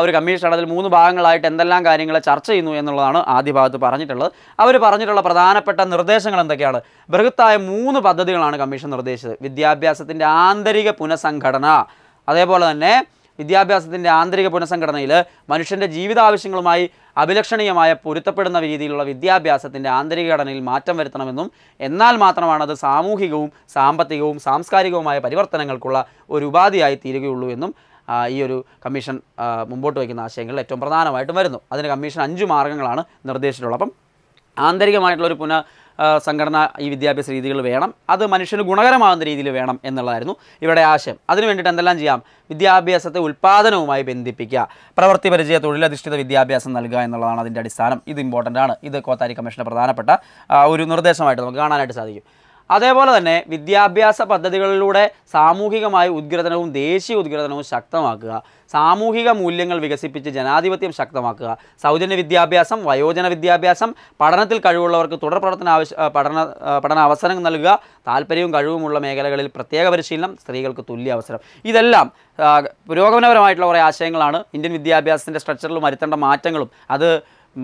ഒരു കമ്മീഷൻ അതിൽ മൂന്ന് ഭാഗങ്ങളായിട്ട് എന്തെല്ലാം കാര്യങ്ങൾ ചർച്ച ചെയ്യുന്നു എന്നുള്ളതാണ് ആദ്യ ഭാഗത്ത് പറഞ്ഞിട്ടുള്ളത് അവർ പറഞ്ഞിട്ടുള്ള പ്രധാനപ്പെട്ട നിർദ്ദേശങ്ങൾ എന്തൊക്കെയാണ് ബൃഹത്തായ മൂന്ന് പദ്ധതികളാണ് കമ്മീഷൻ നിർദ്ദേശിച്ചത് വിദ്യാഭ്യാസത്തിൻ്റെ ആന്തരിക പുനഃസംഘടന അതേപോലെ തന്നെ വിദ്യാഭ്യാസത്തിൻ്റെ ആന്തരിക പുനഃസംഘടനയിൽ മനുഷ്യൻ്റെ ജീവിതാവശ്യങ്ങളുമായി അഭിലക്ഷണീയമായ പൊരുത്തപ്പെടുന്ന രീതിയിലുള്ള വിദ്യാഭ്യാസത്തിൻ്റെ ആന്തരിക ഘടനയിൽ മാറ്റം വരുത്തണമെന്നും എന്നാൽ മാത്രമാണ് അത് സാമൂഹികവും സാമ്പത്തികവും സാംസ്കാരികവുമായ പരിവർത്തനങ്ങൾക്കുള്ള ഒരു ഉപാധിയായി തീരുകയുള്ളൂ എന്നും ഈ ഒരു കമ്മീഷൻ മുമ്പോട്ട് വയ്ക്കുന്ന ആശയങ്ങളിൽ ഏറ്റവും പ്രധാനമായിട്ടും വരുന്നു അതിന് കമ്മീഷൻ അഞ്ച് മാർഗ്ഗങ്ങളാണ് നിർദ്ദേശിച്ചിട്ടുള്ളത് അപ്പം ആന്തരികമായിട്ടുള്ളൊരു പുനഃ സംഘടന ഈ വിദ്യാഭ്യാസ രീതികൾ വേണം അത് മനുഷ്യന് ഗുണകരമാകുന്ന രീതിയിൽ വേണം എന്നുള്ളതായിരുന്നു ഇവിടെ ആശയം അതിനു വേണ്ടിയിട്ട് എന്തെല്ലാം ചെയ്യാം വിദ്യാഭ്യാസത്തെ ഉൽപ്പാദനവുമായി ബന്ധിപ്പിക്കുക പ്രവൃത്തി പരിചയ തൊഴിലധിഷ്ഠിത വിദ്യാഭ്യാസം നൽകുക എന്നുള്ളതാണ് അതിൻ്റെ അടിസ്ഥാനം ഇത് ഇമ്പോർട്ടൻ്റ് ആണ് ഇത് കോത്താരി കമ്മീഷൻ്റെ പ്രധാനപ്പെട്ട ഒരു നിർദ്ദേശമായിട്ട് നമുക്ക് കാണാനായിട്ട് സാധിക്കും അതേപോലെ തന്നെ വിദ്യാഭ്യാസ പദ്ധതികളിലൂടെ സാമൂഹികമായ ഉദ്ഗ്രഥനവും ദേശീയ ഉദ്ഗ്രഥനവും ശക്തമാക്കുക സാമൂഹിക മൂല്യങ്ങൾ വികസിപ്പിച്ച് ജനാധിപത്യം ശക്തമാക്കുക സൗജന്യ വിദ്യാഭ്യാസം വയോജന വിദ്യാഭ്യാസം പഠനത്തിൽ കഴിവുള്ളവർക്ക് തുടർ പ്രവർത്തന ആവശ്യ പഠന പഠന അവസരം നൽകുക താല്പര്യവും കഴിവുമുള്ള മേഖലകളിൽ പ്രത്യേക പരിശീലനം സ്ത്രീകൾക്ക് തുല്യ അവസരം ഇതെല്ലാം പുരോഗമനപരമായിട്ടുള്ള കുറേ ആശയങ്ങളാണ് ഇന്ത്യൻ വിദ്യാഭ്യാസത്തിൻ്റെ സ്ട്രക്ചറിലും വരുത്തേണ്ട മാറ്റങ്ങളും അത്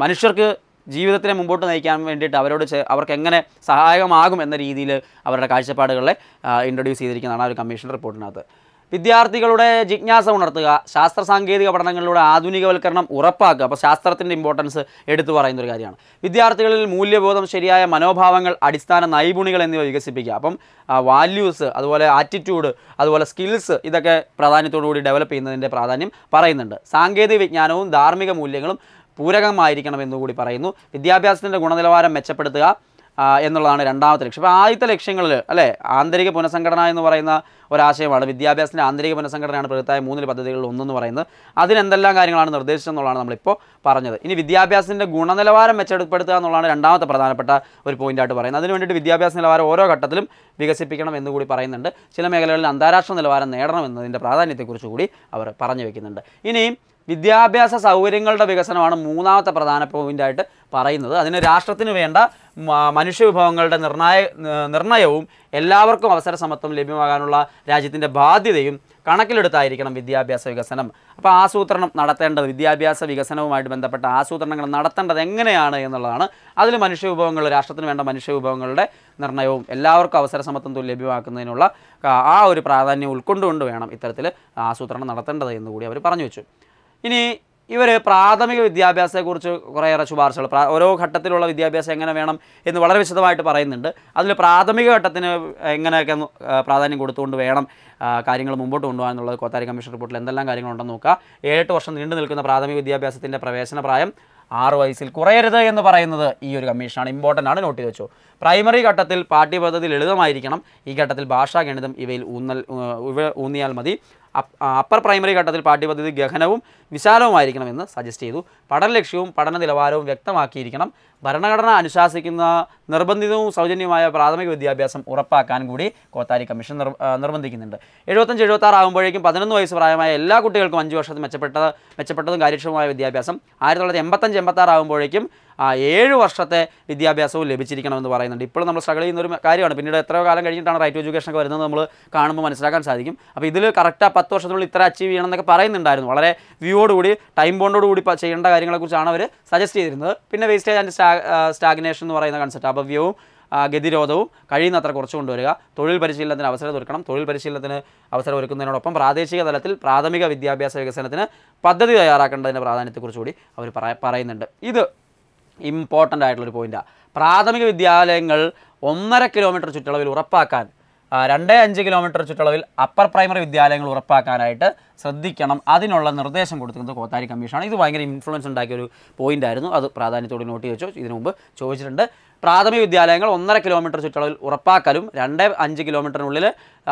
മനുഷ്യർക്ക് ജീവിതത്തിനെ മുമ്പോട്ട് നയിക്കാൻ വേണ്ടിയിട്ട് അവരോട് അവർക്ക് എങ്ങനെ സഹായകമാകും എന്ന രീതിയിൽ അവരുടെ കാഴ്ചപ്പാടുകളെ ഇൻട്രൊഡ്യൂസ് ചെയ്തിരിക്കുന്നതാണ് ആ ഒരു കമ്മീഷൻ റിപ്പോർട്ടിനകത്ത് വിദ്യാർത്ഥികളുടെ ജിജ്ഞാസ ഉണർത്തുക ശാസ്ത്ര സാങ്കേതിക പഠനങ്ങളിലൂടെ ആധുനികവൽക്കരണം ഉറപ്പാക്കുക അപ്പോൾ ശാസ്ത്രത്തിൻ്റെ ഇമ്പോർട്ടൻസ് എടുത്തു പറയുന്ന ഒരു കാര്യമാണ് വിദ്യാർത്ഥികളിൽ മൂല്യബോധം ശരിയായ മനോഭാവങ്ങൾ അടിസ്ഥാന നൈപുണികൾ എന്നിവ വികസിപ്പിക്കുക അപ്പം വാല്യൂസ് അതുപോലെ ആറ്റിറ്റ്യൂഡ് അതുപോലെ സ്കിൽസ് ഇതൊക്കെ പ്രാധാന്യത്തോടുകൂടി ഡെവലപ്പ് ചെയ്യുന്നതിൻ്റെ പ്രാധാന്യം പറയുന്നുണ്ട് സാങ്കേതിക വിജ്ഞാനവും ധാർമ്മിക മൂല്യങ്ങളും പൂരകമായിരിക്കണം എന്നുകൂടി പറയുന്നു വിദ്യാഭ്യാസത്തിൻ്റെ ഗുണനിലവാരം മെച്ചപ്പെടുത്തുക എന്നുള്ളതാണ് രണ്ടാമത്തെ ലക്ഷ്യം അപ്പോൾ ആദ്യത്തെ ലക്ഷ്യങ്ങളിൽ അല്ലേ ആന്തരിക പുനഃസംഘടന എന്ന് പറയുന്ന ഒരാശയമാണ് വിദ്യാഭ്യാസത്തിൻ്റെ ആന്തരിക പുനഃസംഘടനയാണ് പ്രകൃതമായ മൂന്നിൽ പദ്ധതികളിൽ ഒന്നെന്ന് പറയുന്നത് അതിനെന്തെല്ലാം കാര്യങ്ങളാണ് നിർദ്ദേശിച്ചതെന്നുള്ളതാണ് നമ്മളിപ്പോൾ പറഞ്ഞത് ഇനി വിദ്യാഭ്യാസത്തിൻ്റെ ഗുണനിലവാരം മെച്ചപ്പെടുത്തുക എന്നുള്ളതാണ് രണ്ടാമത്തെ പ്രധാനപ്പെട്ട ഒരു പോയിൻ്റായിട്ട് പറയുന്നത് അതിന് വേണ്ടിയിട്ട് വിദ്യാഭ്യാസ നിലവാരം ഓരോ ഘട്ടത്തിലും വികസിപ്പിക്കണം എന്ന് കൂടി പറയുന്നുണ്ട് ചില മേഖലകളിൽ അന്താരാഷ്ട്ര നിലവാരം നേടണം എന്നതിൻ്റെ പ്രാധാന്യത്തെക്കുറിച്ച് കൂടി അവർ പറഞ്ഞു വയ്ക്കുന്നുണ്ട് ഇനിയും വിദ്യാഭ്യാസ സൗകര്യങ്ങളുടെ വികസനമാണ് മൂന്നാമത്തെ പ്രധാന പോയിൻ്റായിട്ട് പറയുന്നത് അതിന് രാഷ്ട്രത്തിന് വേണ്ട മനുഷ്യവിഭവങ്ങളുടെ നിർണായ നിർണയവും എല്ലാവർക്കും അവസരസമത്വം ലഭ്യമാകാനുള്ള രാജ്യത്തിൻ്റെ ബാധ്യതയും കണക്കിലെടുത്തായിരിക്കണം വിദ്യാഭ്യാസ വികസനം അപ്പോൾ ആസൂത്രണം നടത്തേണ്ടത് വിദ്യാഭ്യാസ വികസനവുമായിട്ട് ബന്ധപ്പെട്ട ആസൂത്രണങ്ങൾ നടത്തേണ്ടത് എങ്ങനെയാണ് എന്നുള്ളതാണ് അതിൽ മനുഷ്യവിഭവങ്ങൾ രാഷ്ട്രത്തിന് വേണ്ട മനുഷ്യവിഭവങ്ങളുടെ നിർണയവും എല്ലാവർക്കും അവസരസമത്വം ലഭ്യമാക്കുന്നതിനുള്ള ആ ഒരു പ്രാധാന്യം ഉൾക്കൊണ്ടുകൊണ്ട് വേണം ഇത്തരത്തിൽ ആസൂത്രണം നടത്തേണ്ടത് എന്നുകൂടി അവർ പറഞ്ഞു വെച്ചു ഇനി ഇവർ പ്രാഥമിക വിദ്യാഭ്യാസത്തെക്കുറിച്ച് കുറേയേറെ ശുപാർശകൾ ഓരോ ഘട്ടത്തിലുള്ള വിദ്യാഭ്യാസം എങ്ങനെ വേണം എന്ന് വളരെ വിശദമായിട്ട് പറയുന്നുണ്ട് അതിൽ പ്രാഥമിക ഘട്ടത്തിന് എങ്ങനെയൊക്കെ പ്രാധാന്യം കൊടുത്തുകൊണ്ട് വേണം കാര്യങ്ങൾ മുമ്പോട്ട് കൊണ്ടുപോകാൻ എന്നുള്ളത് കോത്താരി കമ്മീഷൻ റിപ്പോർട്ടിൽ എന്തെല്ലാം കാര്യങ്ങളുണ്ടെന്ന് നോക്കുക ഏഴ് വർഷം നീണ്ടു നിൽക്കുന്ന പ്രാഥമിക വിദ്യാഭ്യാസത്തിൻ്റെ പ്രവേശന പ്രായം ആറ് വയസ്സിൽ കുറയരുത് എന്ന് പറയുന്നത് ഈ ഒരു കമ്മീഷനാണ് ഇമ്പോർട്ടൻ്റ് ആണ് നോട്ട് ചെയ്ത് വെച്ചു പ്രൈമറി ഘട്ടത്തിൽ പാഠ്യപദ്ധതി ലളിതമായിരിക്കണം ഈ ഘട്ടത്തിൽ ഭാഷാ ഗണിതം ഇവയിൽ ഊന്നൽ ഊന്നിയാൽ മതി അപ്പർ പ്രൈമറി ഘട്ടത്തിൽ പാഠ്യപദ്ധതി ഗഹനവും വിശാലവുമായിരിക്കണമെന്ന് സജസ്റ്റ് ചെയ്തു പഠന ലക്ഷ്യവും പഠന നിലവാരവും വ്യക്തമാക്കിയിരിക്കണം ഭരണഘടന അനുശാസിക്കുന്ന നിർബന്ധിതവും സൗജന്യവുമായ പ്രാഥമിക വിദ്യാഭ്യാസം ഉറപ്പാക്കാൻ കൂടി കോത്താരി കമ്മീഷൻ നിർബന്ധിക്കുന്നുണ്ട് എഴുപത്തഞ്ച് എഴുപത്താറ് ആകുമ്പോഴേക്കും പതിനൊന്ന് വയസ്സ് പ്രായമായ എല്ലാ കുട്ടികൾക്കും അഞ്ച് വർഷത്തിൽ മെച്ചപ്പെട്ട മെച്ചപ്പെട്ടതും കാര്യക്ഷമമായ വിദ്യാഭ്യാസം ആയിരത്തി തൊള്ളായിരത്തി എൺപത്തഞ്ച് എൺപത്താറ് ആകുമ്പോഴേക്കും ആ ഏഴ് വർഷത്തെ വിദ്യാഭ്യാസവും ലഭിച്ചിരിക്കണമെന്ന് പറയുന്നുണ്ട് ഇപ്പോൾ നമ്മൾ സ്ട്രഗിൾ ചെയ്യുന്ന ഒരു കാര്യമാണ് പിന്നീട് എത്രയോ കാലം കഴിഞ്ഞിട്ടാണ് റൈറ്റ് എഡ്യൂക്കേഷൻ ഒക്കെ വരുന്നത് നമ്മൾ കാണുമ്പോൾ മനസ്സിലാക്കാൻ സാധിക്കും അപ്പോൾ ഇതിൽ ആ പത്ത് വർഷത്തിനുള്ളിൽ ഇത്ര അച്ചീവ് ചെയ്യണം എന്നൊക്കെ പറയുന്നുണ്ടായിരുന്നു വളരെ കൂടി ടൈം ബോണ്ടോട് കൂടി ചെയ്യേണ്ട കാര്യങ്ങളെക്കുറിച്ചാണ് അവർ സജസ്റ്റ് ചെയ്തിരുന്നത് പിന്നെ വേസ്റ്റേജ് ആൻഡ് സ്റ്റാഗ്നേഷൻ എന്ന് പറയുന്ന കൺസെപ്റ്റ് അപവ്യവും ഗതിരോധവും കഴിയുന്നത്ര കുറച്ച് കൊണ്ടുവരിക തൊഴിൽ പരിശീലനത്തിന് അവസരം ഒരുക്കണം തൊഴിൽ പരിശീലനത്തിന് അവസരം ഒരുക്കുന്നതിനോടൊപ്പം പ്രാദേശിക തലത്തിൽ പ്രാഥമിക വിദ്യാഭ്യാസ വികസനത്തിന് പദ്ധതി തയ്യാറാക്കേണ്ടതിൻ്റെ പ്രാധാന്യത്തെക്കുറിച്ചുകൂടി അവർ പറയുന്നുണ്ട് ഇത് ഇമ്പോർട്ടൻ്റ് ആയിട്ടുള്ളൊരു പോയിൻറ്റാണ് പ്രാഥമിക വിദ്യാലയങ്ങൾ ഒന്നര കിലോമീറ്റർ ചുറ്റളവിൽ ഉറപ്പാക്കാൻ രണ്ട് അഞ്ച് കിലോമീറ്റർ ചുറ്റളവിൽ അപ്പർ പ്രൈമറി വിദ്യാലയങ്ങൾ ഉറപ്പാക്കാനായിട്ട് ശ്രദ്ധിക്കണം അതിനുള്ള നിർദ്ദേശം കൊടുക്കുന്നത് കോത്താരി കമ്മീഷനാണ് ഇത് ഭയങ്കര ഇൻഫ്ലുവൻസ് ഉണ്ടാക്കിയ ഒരു പോയിന്റ് ആയിരുന്നു അത് പ്രാധാന്യത്തോട് നോട്ട് ചോദിച്ചു ഇതിനു മുമ്പ് ചോദിച്ചിട്ടുണ്ട് പ്രാഥമിക വിദ്യാലയങ്ങൾ ഒന്നര കിലോമീറ്റർ ചുറ്റളവിൽ ഉറപ്പാക്കലും രണ്ട് അഞ്ച് കിലോമീറ്ററിനുള്ളിൽ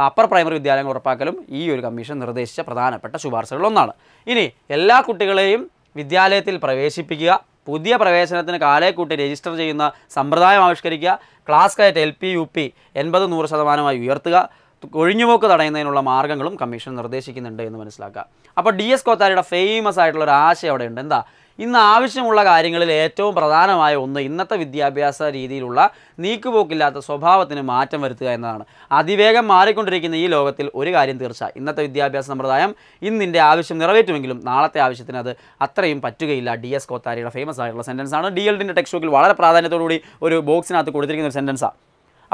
അപ്പർ പ്രൈമറി വിദ്യാലയങ്ങൾ ഉറപ്പാക്കലും ഈ ഒരു കമ്മീഷൻ നിർദ്ദേശിച്ച പ്രധാനപ്പെട്ട ശുപാർശകളിൽ ഒന്നാണ് ഇനി എല്ലാ കുട്ടികളെയും വിദ്യാലയത്തിൽ പ്രവേശിപ്പിക്കുക പുതിയ പ്രവേശനത്തിന് കൂട്ടി രജിസ്റ്റർ ചെയ്യുന്ന സമ്പ്രദായം ആവിഷ്കരിക്കുക ക്ലാസ് കയറ്റ് എൽ പി യു പി എൺപത് നൂറ് ശതമാനമായി ഉയർത്തുക ഒഴിഞ്ഞുപോക്ക് തടയുന്നതിനുള്ള മാർഗ്ഗങ്ങളും കമ്മീഷൻ നിർദ്ദേശിക്കുന്നുണ്ട് എന്ന് മനസ്സിലാക്കുക അപ്പോൾ ഡി എസ് കോത്താരിയുടെ ഫേമസ് ആയിട്ടുള്ള ഒരു ആശയം അവിടെ ഉണ്ട് എന്താ ഇന്ന് ആവശ്യമുള്ള കാര്യങ്ങളിൽ ഏറ്റവും പ്രധാനമായ ഒന്ന് ഇന്നത്തെ വിദ്യാഭ്യാസ രീതിയിലുള്ള നീക്കുപോക്കില്ലാത്ത സ്വഭാവത്തിന് മാറ്റം വരുത്തുക എന്നതാണ് അതിവേഗം മാറിക്കൊണ്ടിരിക്കുന്ന ഈ ലോകത്തിൽ ഒരു കാര്യം തീർച്ച ഇന്നത്തെ വിദ്യാഭ്യാസ സമ്പ്രദായം ഇന്നിൻ്റെ ആവശ്യം നിറവേറ്റുമെങ്കിലും നാളത്തെ ആവശ്യത്തിന് അത് അത്രയും പറ്റുകയില്ല ഡി എസ് കോത്താരിയുടെ ഫേമസ് ആയിട്ടുള്ള സെൻറ്റൻസാണ് ഡി എൽഡിൻ്റെ ടെക്സ്റ്റ് ബുക്കിൽ വളരെ പ്രാധാന്യത്തോടുകൂടി ഒരു ബോക്സിനകത്ത് കൊടുത്തിരിക്കുന്ന ഒരു സെൻറ്റൻസാണ്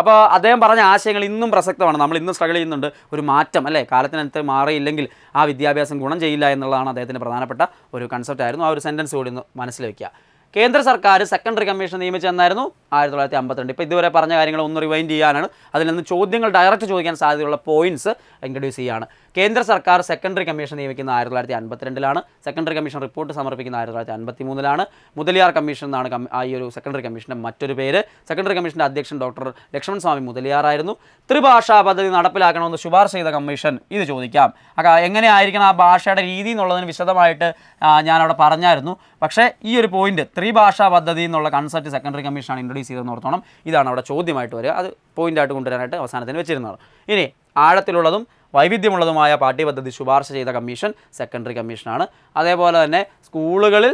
അപ്പോൾ അദ്ദേഹം പറഞ്ഞ ആശയങ്ങൾ ഇന്നും പ്രസക്തമാണ് നമ്മൾ ഇന്നും സ്ട്രഗിൾ ചെയ്യുന്നുണ്ട് ഒരു മാറ്റം അല്ലേ കാലത്തിനകത്ത് മാറിയില്ലെങ്കിൽ ആ വിദ്യാഭ്യാസം ഗുണം ചെയ്യില്ല എന്നുള്ളതാണ് അദ്ദേഹത്തിൻ്റെ പ്രധാനപ്പെട്ട ഒരു കൺസെപ്റ്റ് ആയിരുന്നു ആ ഒരു സെൻറ്റൻസ് കൂടി ഒന്ന് മനസ്സിൽ വയ്ക്കുക കേന്ദ്ര സർക്കാർ സെക്കൻഡറി കമ്മീഷൻ നിയമിച്ചെന്നായിരുന്നു ആയിരത്തി തൊള്ളായിരത്തി അമ്പത്തിരണ്ട് ഇപ്പോൾ ഇതുവരെ പറഞ്ഞ കാര്യങ്ങൾ ഒന്ന് റിവൈൻഡ് ചെയ്യാനാണ് അതിൽ നിന്ന് ചോദ്യങ്ങൾ ഡയറക്റ്റ് ചോദിക്കാൻ സാധ്യതയുള്ള പോയിന്റ്സ് ഇൻട്രൊഡ്യൂസ് ചെയ്യുകയാണ് കേന്ദ്ര സർക്കാർ സെക്കൻഡറി കമ്മീഷൻ നിയമിക്കുന്ന ആയിരത്തി തൊള്ളായിരത്തി അൻപത്തിരണ്ടിലാണ് സെക്കൻഡറി കമ്മീഷൻ റിപ്പോർട്ട് സമർപ്പിക്കുന്ന ആയിരത്തി തൊള്ളായിരത്തി അൻപത്തി മൂന്നിലാണ് മുതലിയാർ കമ്മീഷൻ എന്നാണ് ഈ ഒരു സെക്കൻഡറി കമ്മീഷൻ്റെ മറ്റൊരു പേര് സെക്കൻഡറി കമ്മീഷൻ്റെ അധ്യക്ഷൻ ഡോക്ടർ ലക്ഷ്മൺ സ്വാമി മുതലിയാറായിരുന്നു ത്രിഭാഷാ പദ്ധതി നടപ്പിലാക്കണമെന്ന് ശുപാർശ ചെയ്ത കമ്മീഷൻ ഇത് ചോദിക്കാം എങ്ങനെയായിരിക്കണം ആ ഭാഷയുടെ രീതി എന്നുള്ളതിന് വിശദമായിട്ട് ഞാനവിടെ പറഞ്ഞായിരുന്നു പക്ഷേ ഈ ഒരു പോയിന്റ് ത്രിഭാഷാ പദ്ധതി എന്നുള്ള കൺസെപ്റ്റ് സെക്കൻഡറി കമ്മീഷനാണ് ഇൻട്രൊഡ്യൂസ് ചെയ്തെന്ന് ഓർത്തോണം ഇതാണ് അവിടെ ചോദ്യമായിട്ട് വരിക അത് പോയിന്റായിട്ട് കൊണ്ടുവരാനായിട്ട് അവസാനത്തിന് വെച്ചിരുന്നത് ഇനി ആഴത്തിലുള്ളതും വൈവിധ്യമുള്ളതുമായ പാഠ്യപദ്ധതി ശുപാർശ ചെയ്ത കമ്മീഷൻ സെക്കൻഡറി കമ്മീഷനാണ് അതേപോലെ തന്നെ സ്കൂളുകളിൽ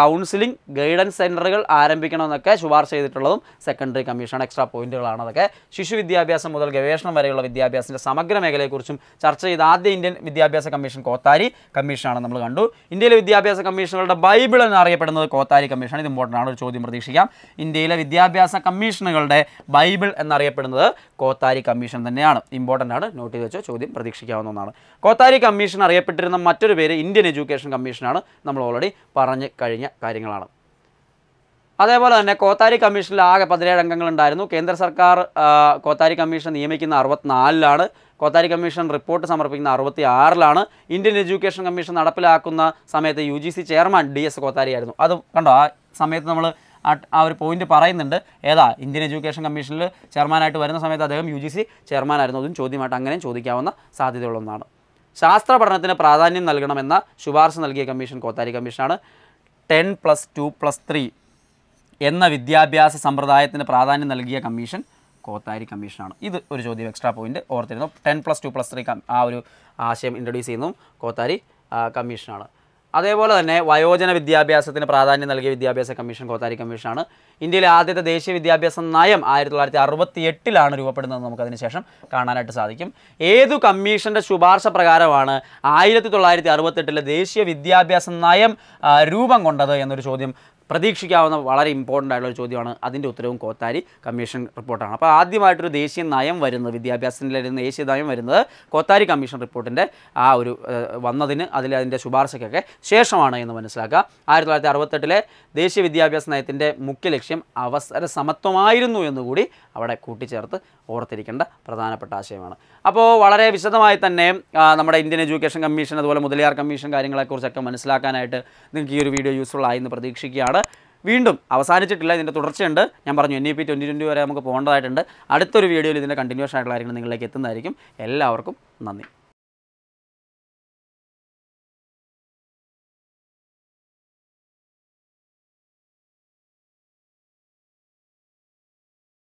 കൗൺസിലിംഗ് ഗൈഡൻസ് സെൻറ്ററുകൾ ആരംഭിക്കണമെന്നൊക്കെ ശുപാർശ ചെയ്തിട്ടുള്ളതും സെക്കൻഡറി കമ്മീഷനാണ് എക്സ്ട്രാ പോയിന്റുകളാണ് അതൊക്കെ ശിശു വിദ്യാഭ്യാസം മുതൽ ഗവേഷണം വരെയുള്ള വിദ്യാഭ്യാസത്തിൻ്റെ സമഗ്ര മേഖലയെക്കുറിച്ചും ചർച്ച ചെയ്ത ആദ്യ ഇന്ത്യൻ വിദ്യാഭ്യാസ കമ്മീഷൻ കോത്താരി കമ്മീഷനാണ് നമ്മൾ കണ്ടു ഇന്ത്യയിലെ വിദ്യാഭ്യാസ കമ്മീഷനുകളുടെ ബൈബിൾ എന്നറിയപ്പെടുന്നത് കോത്താരി കമ്മീഷനാണ് ഇത് ഇമ്പോർട്ടൻ്റ് ആണ് ഒരു ചോദ്യം പ്രതീക്ഷിക്കാം ഇന്ത്യയിലെ വിദ്യാഭ്യാസ കമ്മീഷനുകളുടെ ബൈബിൾ എന്നറിയപ്പെടുന്നത് കോത്താരി കമ്മീഷൻ തന്നെയാണ് ഇമ്പോർട്ടൻ്റ് ആണ് നോട്ട് ചെയ്ത് വെച്ചോ ചോദ്യം പ്രതീക്ഷിക്കാവുന്ന ഒന്നാണ് കോത്താരി കമ്മീഷൻ അറിയപ്പെട്ടിരുന്ന മറ്റൊരു പേര് ഇന്ത്യൻ എഡ്യൂക്കേഷൻ കമ്മീഷനാണ് നമ്മൾ ഓൾറെഡി പറഞ്ഞു കഴിഞ്ഞ കാര്യങ്ങളാണ് അതേപോലെ തന്നെ കോത്താരി കമ്മീഷനിൽ ആകെ പതിനേഴ് അംഗങ്ങളുണ്ടായിരുന്നു കേന്ദ്ര സർക്കാർ കോത്താരി കമ്മീഷൻ നിയമിക്കുന്ന അറുപത്തിനാലിലാണ് കോത്താരി കമ്മീഷൻ റിപ്പോർട്ട് സമർപ്പിക്കുന്ന അറുപത്തി ആറിലാണ് ഇന്ത്യൻ എഡ്യൂക്കേഷൻ കമ്മീഷൻ നടപ്പിലാക്കുന്ന സമയത്ത് U G C chairman D S Kothari ആയിരുന്നു അത് കണ്ടോ ആ സമയത്ത് നമ്മൾ ആ ഒരു പോയിന്റ് പറയുന്നുണ്ട് ഏതാ ഇന്ത്യൻ എഡ്യൂക്കേഷൻ കമ്മീഷനിൽ ചെയർമാനായിട്ട് വരുന്ന സമയത്ത് അദ്ദേഹം യു ജി സി ചെയർമാനായിരുന്നു അതും ചോദ്യമായിട്ട് അങ്ങനെയും ചോദിക്കാവുന്ന സാധ്യതയുള്ള ഒന്നാണ് ശാസ്ത്ര പഠനത്തിന് പ്രാധാന്യം നൽകണമെന്ന ശുപാർശ നൽകിയ കമ്മീഷൻ കോത്താരി കമ്മീഷനാണ് ten plus two plus three എന്ന വിദ്യാഭ്യാസ സമ്പ്രദായത്തിന് പ്രാധാന്യം നൽകിയ കമ്മീഷൻ കോത്താരി കമ്മീഷനാണ് ഇത് ഒരു ചോദ്യം എക്സ്ട്രാ പോയിന്റ് ഓർത്തിരുന്നു ten plus two plus three ആ ഒരു ആശയം ഇൻട്രൊഡ്യൂസ് ചെയ്യുന്നതും കോത്താരി കമ്മീഷനാണ് അതേപോലെ തന്നെ വയോജന വിദ്യാഭ്യാസത്തിന് പ്രാധാന്യം നൽകിയ വിദ്യാഭ്യാസ കമ്മീഷൻ കോത്താരി കമ്മീഷനാണ് ഇന്ത്യയിലെ ആദ്യത്തെ ദേശീയ വിദ്യാഭ്യാസ നയം ആയിരത്തി തൊള്ളായിരത്തി അറുപത്തി എട്ടിലാണ് രൂപപ്പെടുന്നത് നമുക്കതിന് ശേഷം കാണാനായിട്ട് സാധിക്കും ഏതു കമ്മീഷൻ്റെ ശുപാർശ പ്രകാരമാണ് ആയിരത്തി തൊള്ളായിരത്തി അറുപത്തെട്ടിലെ ദേശീയ വിദ്യാഭ്യാസ നയം രൂപം കൊണ്ടത് എന്നൊരു ചോദ്യം പ്രതീക്ഷിക്കാവുന്ന വളരെ ഇമ്പോർട്ടൻ്റ് ആയിട്ടുള്ള ഒരു ചോദ്യമാണ് അതിൻ്റെ ഉത്തരവും കോത്താരി കമ്മീഷൻ റിപ്പോർട്ടാണ് അപ്പോൾ ആദ്യമായിട്ടൊരു ദേശീയ നയം വരുന്നത് വിദ്യാഭ്യാസത്തിൻ്റെ ദേശീയ നയം വരുന്നത് കോത്താരി കമ്മീഷൻ റിപ്പോർട്ടിൻ്റെ ആ ഒരു വന്നതിന് അതിൽ അതിൻ്റെ ശുപാർശയ്ക്കൊക്കെ ശേഷമാണ് എന്ന് മനസ്സിലാക്കുക ആയിരത്തി തൊള്ളായിരത്തി അറുപത്തെട്ടിലെ ദേശീയ വിദ്യാഭ്യാസ നയത്തിൻ്റെ മുഖ്യ ലക്ഷ്യം അവസര സമത്വമായിരുന്നു എന്നുകൂടി അവിടെ കൂട്ടിച്ചേർത്ത് ഓർത്തിരിക്കേണ്ട പ്രധാനപ്പെട്ട ആശയമാണ് അപ്പോൾ വളരെ വിശദമായി തന്നെ നമ്മുടെ ഇന്ത്യൻ എഡ്യൂക്കേഷൻ കമ്മീഷൻ അതുപോലെ മുതലിയാർ കമ്മീഷൻ കാര്യങ്ങളെക്കുറിച്ചൊക്കെ മനസ്സിലാക്കാനായിട്ട് നിങ്ങൾക്ക് ഈ ഒരു വീഡിയോ യൂസ്ഫുൾ ആയി എന്ന് പ്രതീക്ഷിക്കുകയാണ് ഒരുപാട് വീണ്ടും അവസാനിച്ചിട്ടില്ല ഇതിൻ്റെ തുടർച്ചയുണ്ട് ഞാൻ പറഞ്ഞു N E P twenty twenty വരെ നമുക്ക് പോകേണ്ടതായിട്ടുണ്ട് അടുത്തൊരു വീഡിയോയിൽ ഇതിൻ്റെ കണ്ടിന്യൂഷൻ ആയിട്ടുള്ള കാര്യങ്ങൾ നിങ്ങളിലേക്ക് എത്തുന്നതായിരിക്കും എല്ലാവർക്കും നന്ദി